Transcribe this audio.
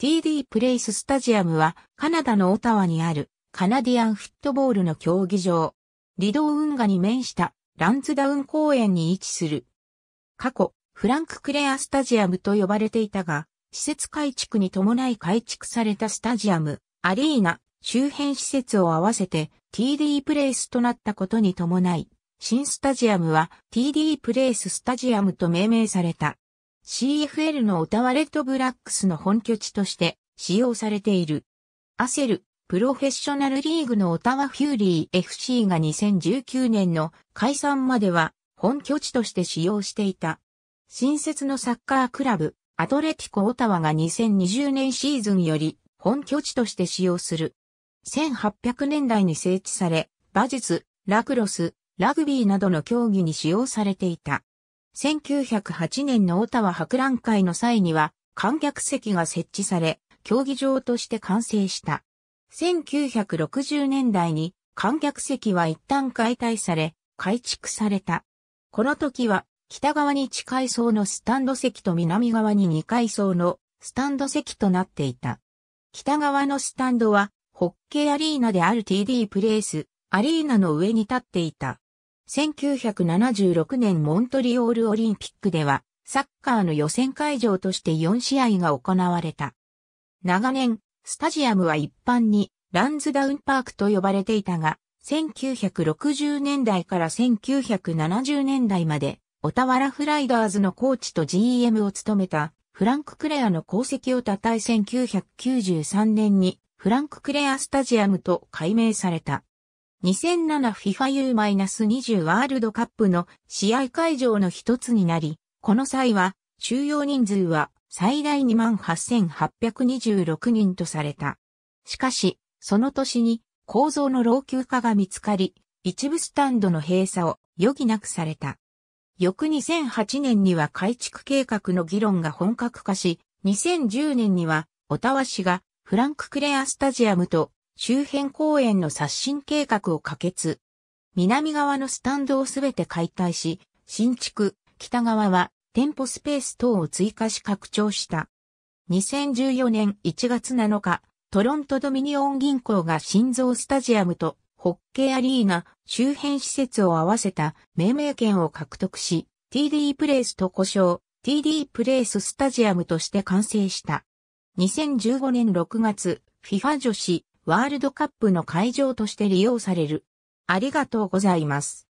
TD プレイススタジアムはカナダのオタワにあるカナディアンフットボールの競技場。リドー運河に面したランズダウン公園に位置する。過去、フランク・クレアスタジアムと呼ばれていたが、施設改築に伴い改築されたスタジアム、アリーナ、周辺施設を合わせて TD プレイスとなったことに伴い、新スタジアムは TD プレイススタジアムと命名された。CFL のオタワレッドブラックスの本拠地として使用されている。アセル、プロフェッショナルリーグのオタワフューリー FC が2019年の解散までは本拠地として使用していた。新設のサッカークラブ、アトレティコオタワが2020年シーズンより本拠地として使用する。1800年代に整地され、馬術、ラクロス、ラグビーなどの競技に使用されていた。1908年のオタワ博覧会の際には観客席が設置され、競技場として完成した。1960年代に観客席は一旦解体され、改築された。この時は北側に地階層のスタンド席と南側に2階層のスタンド席となっていた。北側のスタンドはホッケーアリーナである TD プレイス、アリーナの上に立っていた。1976年モントリオールオリンピックでは、サッカーの予選会場として4試合が行われた。長年、スタジアムは一般にランズダウンパークと呼ばれていたが、1960年代から1970年代まで、オタワラフライダーズのコーチと GM を務めたフランク・クレアの功績をたたえ1993年にフランク・クレアスタジアムと改名された。2007FIFA U-20 ワールドカップの試合会場の一つになり、この際は収容人数は最大28,826人とされた。しかし、その年に構造の老朽化が見つかり、一部スタンドの閉鎖を余儀なくされた。翌2008年には改築計画の議論が本格化し、2010年にはオタワ市がフランククレアスタジアムと周辺公園の刷新計画を可決。南側のスタンドをすべて解体し、新築、北側は店舗スペース等を追加し拡張した。2014年1月7日、トロントドミニオン銀行が心臓スタジアムとホッケーアリーナ周辺施設を合わせた命名権を獲得し、TD プレイスと呼称 TD プレイススタジアムとして完成した。2015年6月、FIFA 女子ワールドカップの会場として利用される。ありがとうございます。